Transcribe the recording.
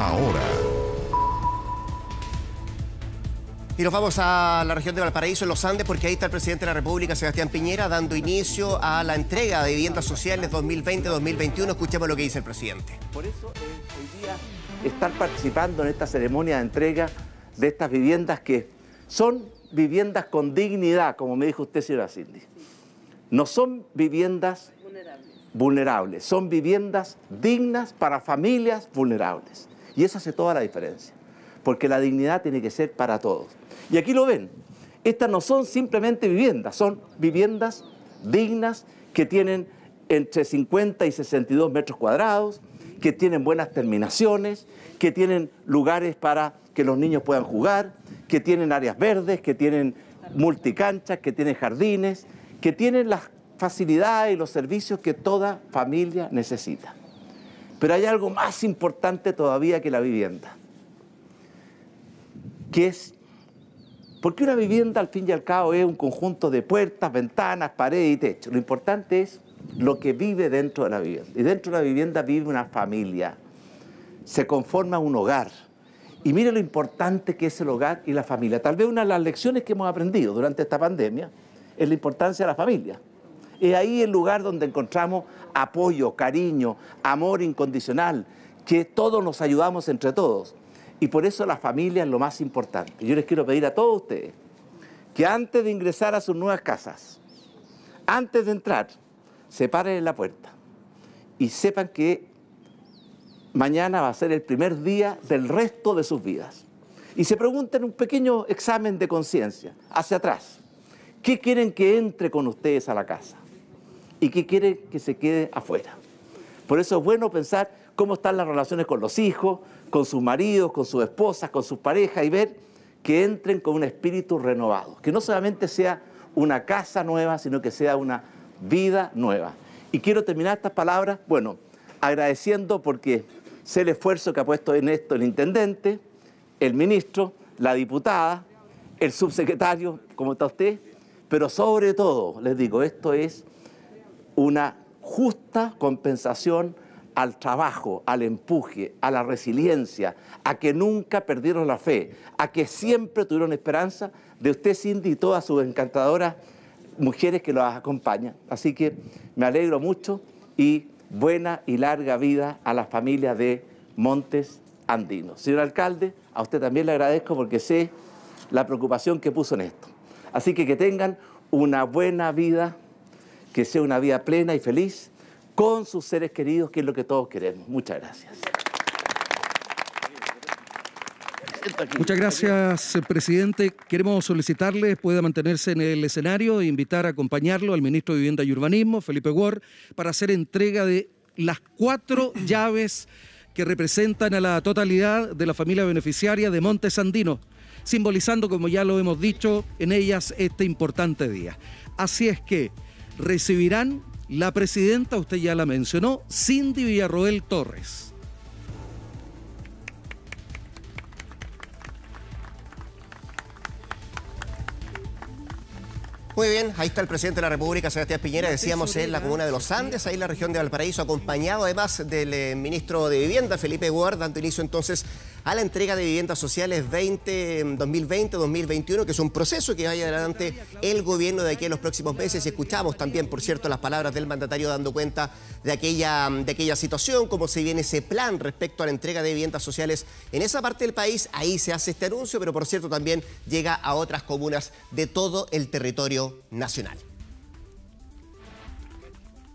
ahora. Y nos vamos a la región de Valparaíso, en los Andes, porque ahí está el presidente de la República, Sebastián Piñera, dando inicio a la entrega de viviendas sociales 2020-2021. Escuchemos lo que dice el presidente. Por eso, es hoy día, estar participando en esta ceremonia de entrega de estas viviendas que son viviendas con dignidad, como me dijo usted, señora Cindy. No son viviendas vulnerables, son viviendas dignas para familias vulnerables. Y eso hace toda la diferencia, porque la dignidad tiene que ser para todos. Y aquí lo ven, estas no son simplemente viviendas, son viviendas dignas que tienen entre 50 y 62 metros cuadrados, que tienen buenas terminaciones, que tienen lugares para que los niños puedan jugar, que tienen áreas verdes, que tienen multicanchas, que tienen jardines, que tienen las facilidades y los servicios que toda familia necesita. Pero hay algo más importante todavía que la vivienda, que es, porque una vivienda al fin y al cabo es un conjunto de puertas, ventanas, paredes y techo. Lo importante es lo que vive dentro de la vivienda. Y dentro de la vivienda vive una familia, se conforma un hogar. Y mire lo importante que es el hogar y la familia. Tal vez una de las lecciones que hemos aprendido durante esta pandemia es la importancia de la familia. Es ahí el lugar donde encontramos apoyo, cariño, amor incondicional, que todos nos ayudamos entre todos. Y por eso la familia es lo más importante. Yo les quiero pedir a todos ustedes que antes de ingresar a sus nuevas casas, antes de entrar, se paren en la puerta y sepan que mañana va a ser el primer día del resto de sus vidas. Y se pregunten un pequeño examen de conciencia, hacia atrás. ¿Qué quieren que entre con ustedes a la casa? y qué quiere que se quede afuera. Por eso es bueno pensar cómo están las relaciones con los hijos, con sus maridos, con sus esposas, con sus parejas y ver que entren con un espíritu renovado, que no solamente sea una casa nueva, sino que sea una vida nueva. Y quiero terminar estas palabras, bueno, agradeciendo porque sé el esfuerzo que ha puesto en esto el intendente, el ministro, la diputada, el subsecretario, como está usted? Pero sobre todo, les digo, esto es una justa compensación al trabajo, al empuje, a la resiliencia, a que nunca perdieron la fe, a que siempre tuvieron esperanza de usted, Cindy, y todas sus encantadoras mujeres que los acompañan. Así que me alegro mucho y buena y larga vida a las familias de Montes Andinos. Señor alcalde, a usted también le agradezco porque sé la preocupación que puso en esto. Así que que tengan una buena vida que sea una vida plena y feliz con sus seres queridos, que es lo que todos queremos. Muchas gracias. Muchas gracias, presidente. Queremos solicitarle, pueda mantenerse en el escenario e invitar a acompañarlo al ministro de Vivienda y Urbanismo, Felipe Ward, para hacer entrega de las cuatro llaves que representan a la totalidad de la familia beneficiaria de Monte Sandino, simbolizando, como ya lo hemos dicho, en ellas este importante día. Así es que recibirán la presidenta, usted ya la mencionó, Cindy Villarroel Torres. Muy bien, ahí está el presidente de la República, Sebastián Piñera, decíamos, en la comuna de Los Andes, ahí la región de Valparaíso, acompañado además del eh, ministro de Vivienda, Felipe Guard, dando inicio entonces a la entrega de viviendas sociales 2020-2021, mm, que es un proceso que vaya adelante el gobierno de aquí en los próximos meses. Escuchamos también, por cierto, las palabras del mandatario dando cuenta de aquella, mm, de aquella situación, cómo se viene ese plan respecto a la entrega de viviendas sociales en esa parte del país. Ahí se hace este anuncio, pero por cierto también llega a otras comunas de todo el territorio nacional.